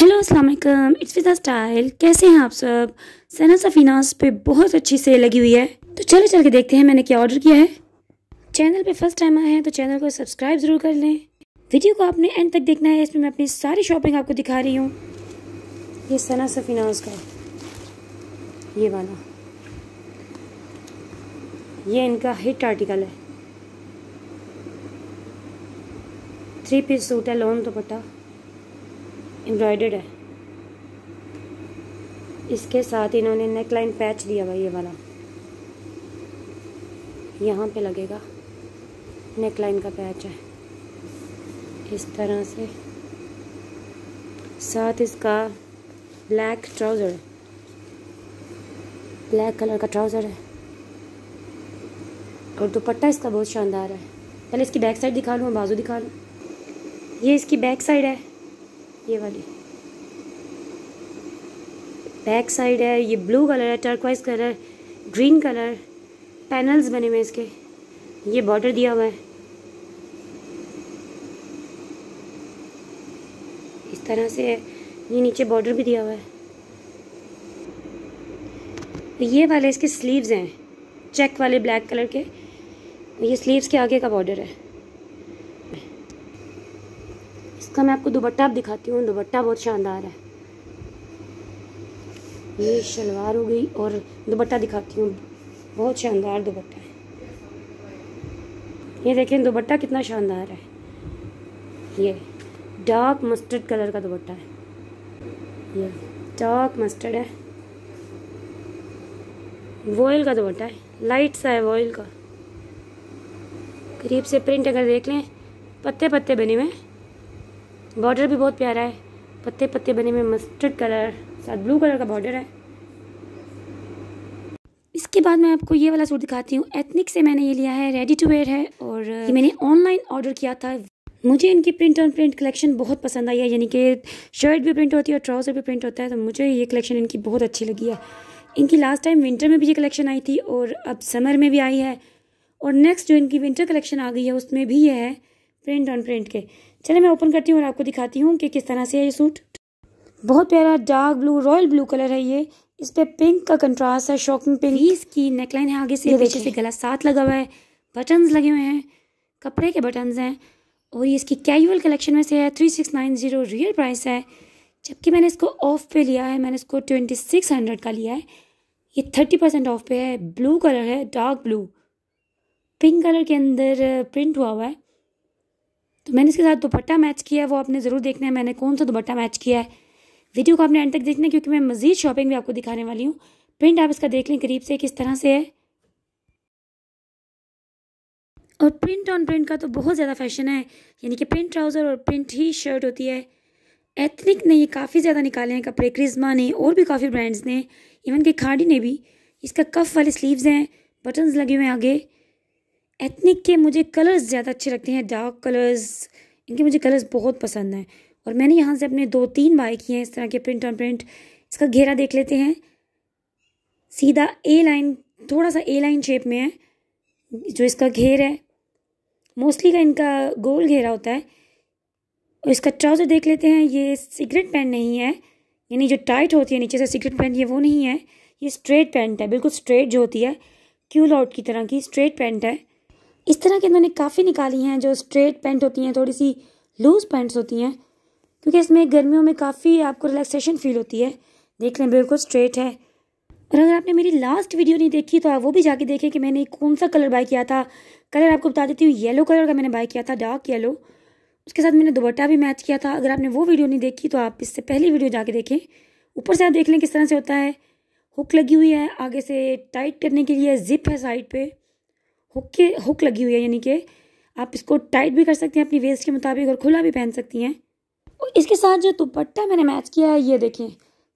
hello अस्सलाम it's विदा style कैसे हैं आप सब सना सफीनास पे बहुत अच्छी सेल लगी हुई है तो चलो चल के देखते हैं मैंने क्या ऑर्डर किया है चैनल पे फर्स्ट टाइम आए हैं तो चैनल को सब्सक्राइब ज़रूर कर लें वीडियो को आपने एंड तक देखना है इसमें मैं अपनी सारी शॉपिंग आपको दिखा रही हूँ ये सना सफीनास का ये वाला ये इनका हिट आर्टिकल है थ्री पीस सूट है लॉन दुपट्टा तो एम्ब्रॉयडर्ड है इसके साथ इन्होंने नेक लाइन पैच दिया हुआ ये वाला यहाँ पे लगेगा नेक लाइन का पैच है इस तरह से साथ इसका ब्लैक ट्राउज़र ब्लैक कलर का ट्राउज़र है और दुपट्टा इसका बहुत शानदार है पहले इसकी बैक साइड दिखा लूँ बाजू दिखा लूँ ये इसकी बैक साइड है ये वाली बैक साइड है ये ब्लू कलर है turquoise colour green colour panels बने हुए हैं इसके ये बॉर्डर दिया हुआ है इस तरह से है ये नीचे बॉर्डर भी दिया हुआ है तो ये वाले इसके स्लीव्स हैं चेक वाले ब्लैक कलर के ये स्लीव्स के आगे का बॉर्डर है इसका मैं आपको दुपट्टा दिखाती हूँ दुपट्टा बहुत शानदार है ये शलवार हो गई और दुपट्टा दिखाती हूँ बहुत शानदार दुपट्टा है ये देखें दुपट्टा कितना शानदार है ये डार्क मस्टर्ड कलर का दुपट्टा है ये डार्क मस्टर्ड है वॉयल का दुपट्टा है लाइट सा है वॉयल का करीब से प्रिंट अगर देख लें पत्ते पत्ते बने हुए हैं बॉर्डर भी बहुत प्यारा है पत्ते पत्ते बने हुए मस्टर्ड कलर साथ ब्लू कलर का बॉर्डर है इसके बाद मैं आपको ये वाला सूट दिखाती हूँ एथनिक से मैंने ये लिया है रेडी टू वेयर है और ये मैंने ऑनलाइन ऑर्डर किया था मुझे इनकी प्रिंट ऑन प्रिंट कलेक्शन बहुत पसंद आई है यानी कि शर्ट भी प्रिंट होती है और ट्राउज़र भी प्रिंट होता है तो मुझे ये कलेक्शन इनकी बहुत अच्छी लगी है इनकी लास्ट टाइम विंटर में भी ये कलेक्शन आई थी और अब समर में भी आई है और नेक्स्ट जो इनकी विंटर कलेक्शन आ गई है उसमें भी ये है प्रिंट ऑन प्रिंट के चले मैं ओपन करती हूँ और आपको दिखाती हूँ कि किस तरह से है ये सूट बहुत प्यारा dark blue royal blue colour है ये इस पर पिंक का कंट्रास्ट है शॉकिंग पिंक इसकी नेकलाइन है आगे से पीछे से गला साथ लगा हुआ है बटन्स लगे हुए हैं कपड़े के बटन्स हैं और ये इसकी कैजुअल कलेक्शन में से है three six nine zero real price है जबकि मैंने इसको ऑफ पे लिया है मैंने इसको ट्वेंटी सिक्स हंड्रेड का लिया है ये थर्टी परसेंट ऑफ पे है ब्लू कलर है डार्क ब्लू पिंक कलर के अंदर प्रिंट हुआ हुआ है तो मैंने इसके साथ दुपट्टा मैच किया है वो आपने ज़रूर देखना है मैंने कौन सा दुपट्टा मैच किया है वीडियो को आपने एंड तक देखना क्योंकि मैं मज़ीद शॉपिंग भी आपको दिखाने वाली हूँ प्रिंट आप इसका देख लें करीब से किस तरह से है और प्रिंट ऑन प्रिंट का तो बहुत ज़्यादा फैशन है यानी कि प्रिंट ट्राउज़र और प्रिंट ही शर्ट होती है एथनिक ने ये काफ़ी ज़्यादा निकाले हैं कपड़े क्रिज्मा ने और भी काफ़ी ब्रांड्स ने इवन के खाड़ी ने भी इसका कफ वाले स्लीव्स हैं बटन्स लगे हुए हैं आगे एथनिक के मुझे कलर्स ज़्यादा अच्छे लगते हैं डार्क कलर्स इनके मुझे कलर्स बहुत पसंद हैं और मैंने यहाँ से अपने दो तीन बाय किए हैं इस तरह के प्रिंट ऑन प्रिंट इसका घेरा देख लेते हैं सीधा ए लाइन थोड़ा सा ए लाइन शेप में है जो इसका घेर है मोस्टली का इनका गोल घेरा होता है और इसका ट्राउज़र देख लेते हैं ये सिगरेट पैंट नहीं है यानी जो टाइट होती है नीचे से सिगरेट पैंट ये वो नहीं है ये स्ट्रेट पैंट है बिल्कुल स्ट्रेट जो होती है क्यूल आउट की तरह की स्ट्रेट पैंट है इस तरह की इन्होंने काफ़ी निकाली हैं जो स्ट्रेट पैंट होती हैं थोड़ी सी लूज पैंट्स होती हैं क्योंकि इसमें गर्मियों में काफ़ी आपको रिलैक्सेशन फील होती है देख लें बिल्कुल स्ट्रेट है और अगर आपने मेरी लास्ट वीडियो नहीं देखी तो आप वो भी जाके देखें कि मैंने कौन सा कलर बाय किया था कलर आपको बता देती हूँ येलो कलर का मैंने बाय किया था डार्क येलो उसके साथ मैंने दोपट्टा भी मैच किया था अगर आपने वो वीडियो नहीं देखी तो आप इससे पहली वीडियो जाके देखें ऊपर से आप देख लें किस तरह से होता है हुक लगी हुई है आगे से टाइट करने के लिए जिप है साइड पर हुक के हुक लगी हुई है यानी कि आप इसको टाइट भी कर सकती हैं अपनी वेस्ट के मुताबिक और खुला भी पहन सकती हैं और इसके साथ जो दुपट्टा मैंने मैच किया है ये देखें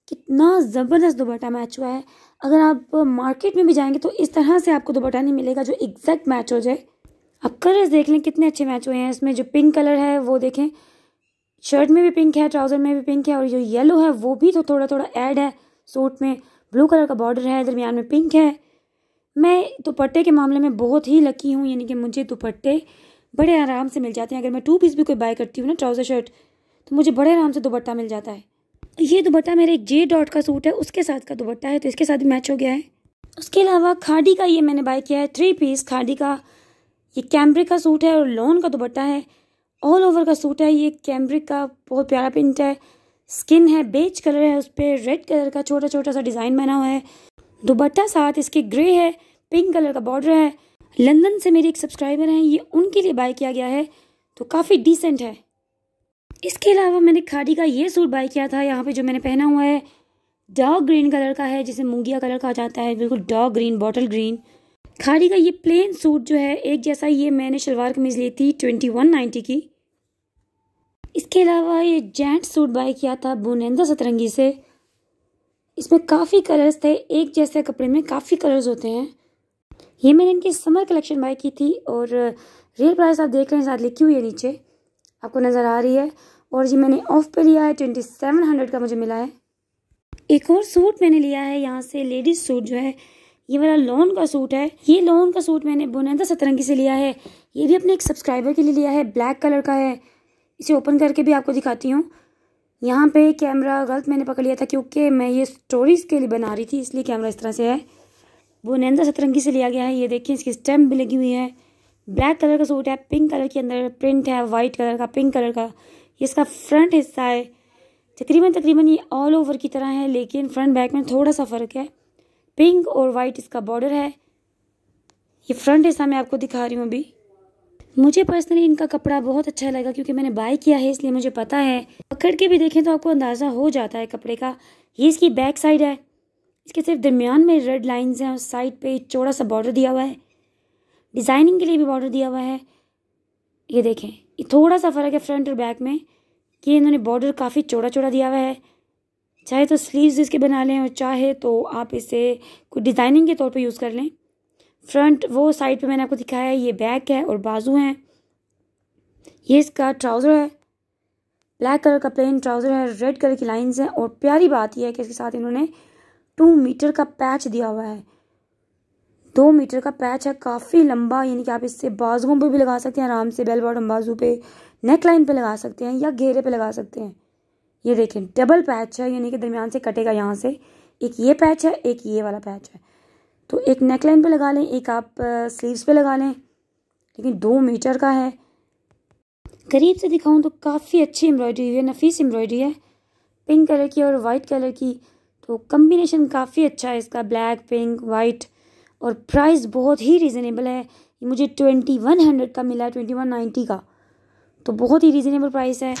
कितना ज़बरदस्त दुपट्टा मैच हुआ है अगर आप मार्केट में भी जाएंगे तो इस तरह से आपको दुपट्टा नहीं मिलेगा जो एग्जैक्ट मैच हो जाए आप कलर्स देख लें कितने अच्छे मैच हुए हैं इसमें जो पिंक कलर है वो देखें शर्ट में भी पिंक है ट्राउज़र में भी पिंक है और जो येलो है वो भी तो थोड़ा थोड़ा ऐड है सूट में ब्लू कलर का बॉर्डर है दरमियान में पिंक है मैं दुपट्टे के मामले में बहुत ही लकी हूँ यानी कि मुझे दुपट्टे बड़े आराम से मिल जाते हैं अगर मैं टू पीस भी कोई बाय करती हूँ ना ट्राउज़र शर्ट तो मुझे बड़े आराम से दुपट्टा मिल जाता है ये दुपट्टा मेरे एक जे डॉट का सूट है उसके साथ का दुपट्टा है तो इसके साथ मैच हो गया है उसके अलावा खाडी का ये मैंने बाय किया है थ्री पीस खाडी का ये कैम्ब्रिक का सूट है और लॉन का दुपट्टा है ऑल ओवर का सूट है ये कैम्ब्रिक का बहुत प्यारा प्रिंट है स्किन है बेच कलर है उस पर रेड कलर का छोटा छोटा सा डिज़ाइन बना हुआ है दुबट्टा साथ इसके ग्रे है पिंक कलर का बॉर्डर है लंदन से मेरे एक सब्सक्राइबर हैं ये उनके लिए बाय किया गया है तो काफ़ी डिसेंट है इसके अलावा मैंने खाड़ी का ये सूट बाय किया था यहाँ पे जो मैंने पहना हुआ है डार्क ग्रीन कलर का है जिसे मूंगिया कलर कहा जाता है बिल्कुल डार्क ग्रीन बॉटल ग्रीन खाड़ी का ये प्लेन सूट जो है एक जैसा ये मैंने शलवार कमीज ली थी ट्वेंटी वन नाइन्टी की इसके अलावा ये जेंट सूट बाय किया था बुनंदा सतरंगी से इसमें काफ़ी कलर्स थे एक जैसे कपड़े में काफ़ी कलर्स होते हैं ये मैंने इनकी समर कलेक्शन बाय की थी और रियल प्राइस आप देख रहे हैं साथ लिखी हुई है नीचे आपको नज़र आ रही है और ये मैंने ऑफ पे लिया है ट्वेंटी सेवन हंड्रेड का मुझे मिला है एक और सूट मैंने लिया है यहाँ से लेडीज़ सूट जो है ये वाला लोन का सूट है ये लोन का सूट मैंने बुनंदा सतरंगी से लिया है ये भी अपने एक सब्सक्राइबर के लिए लिया है ब्लैक कलर का है इसे ओपन करके भी आपको दिखाती हूँ यहाँ पे कैमरा गलत मैंने पकड़ लिया था क्योंकि मैं ये स्टोरीज के लिए बना रही थी इसलिए कैमरा इस तरह से है वो नैंदा सतरंगी से लिया गया है ये देखिए इसकी स्टैम्प भी लगी हुई है ब्लैक कलर का सूट है पिंक कलर के अंदर प्रिंट है वाइट कलर का पिंक कलर का ये इसका फ्रंट हिस्सा है तकरीबन तकरीबन ये ऑल ओवर की तरह है लेकिन फ्रंट बैक में थोड़ा सा फ़र्क है पिंक और वाइट इसका बॉर्डर है ये फ्रंट हिस्सा मैं आपको दिखा रही हूँ अभी मुझे पर्सनली इनका कपड़ा बहुत अच्छा लगा क्योंकि मैंने बाय किया है इसलिए मुझे पता है पकड़ के भी देखें तो आपको अंदाज़ा हो जाता है कपड़े का ये इसकी बैक साइड है इसके सिर्फ दरमियान में रेड लाइंस हैं और साइड पे चौड़ा सा बॉर्डर दिया हुआ है डिज़ाइनिंग के लिए भी बॉर्डर दिया हुआ है ये देखें ये थोड़ा सा फ़र्क है फ्रंट और बैक में कि इन्होंने बॉर्डर काफ़ी चौड़ा चौड़ा दिया हुआ है चाहे तो स्लीव्स इसके बना लें और चाहे तो आप इसे कोई डिज़ाइनिंग के तौर पे यूज़ कर लें फ्रंट वो साइड पे मैंने आपको दिखाया है ये बैक है और बाजू हैं ये इसका ट्राउज़र है ब्लैक कलर का प्लेन ट्राउज़र है रेड कलर की लाइंस हैं और प्यारी बात यह है कि इसके साथ इन्होंने टू मीटर का पैच दिया हुआ है दो मीटर का पैच है काफ़ी लंबा यानी कि आप इससे बाजुओं पर भी लगा सकते हैं आराम से बेल बॉटम बाजू पे नेक लाइन पर लगा सकते हैं या घेरे पर लगा सकते हैं ये देखें डबल पैच है यानी कि दरमियान से कटेगा यहाँ से एक ये पैच है एक ये वाला पैच है तो एक नेक लाइन पर लगा लें एक आप स्लीव्स पे लगा लें लेकिन दो मीटर का है करीब से दिखाऊं तो काफ़ी अच्छी एम्ब्रॉयडरी हुई है नफीस एम्ब्रॉयडरी है पिंक कलर की और वाइट कलर की तो कम्बिनेशन काफ़ी अच्छा है इसका ब्लैक पिंक वाइट और प्राइस बहुत ही रिजनेबल है मुझे ट्वेंटी वन हंड्रेड का मिला ट्वेंटी वन नाइन्टी का तो बहुत ही रिजनेबल प्राइस है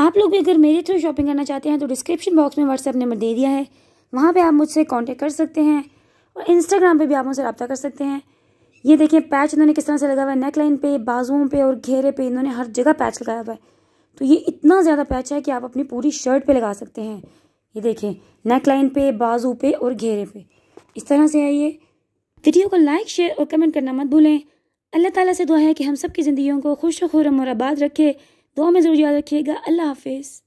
आप लोग भी अगर मेरे थ्रू शॉपिंग करना चाहते हैं तो डिस्क्रिप्शन बॉक्स में व्हाट्सएप नंबर दे दिया है वहाँ पे आप मुझसे कांटेक्ट कर सकते हैं और इंस्टाग्राम पे भी आप उनसे रब्ता कर सकते हैं ये देखिए पैच इन्होंने किस तरह से लगा हुआ है नेक लाइन पे बाजुओं पे और घेरे पे इन्होंने हर जगह पैच लगाया हुआ है तो ये इतना ज़्यादा पैच है कि आप अपनी पूरी शर्ट पे लगा सकते हैं ये देखें नेक लाइन पे बाजू पे और घेरे पे इस तरह से है ये वीडियो को लाइक शेयर और कमेंट करना मत भूलें अल्लाह ताला से दुआ है कि हम सब की ज़िंदगियों को खुश खुरम और आबाद रखे दुआ में ज़रूर याद रखिएगा अल्लाह हाफिज़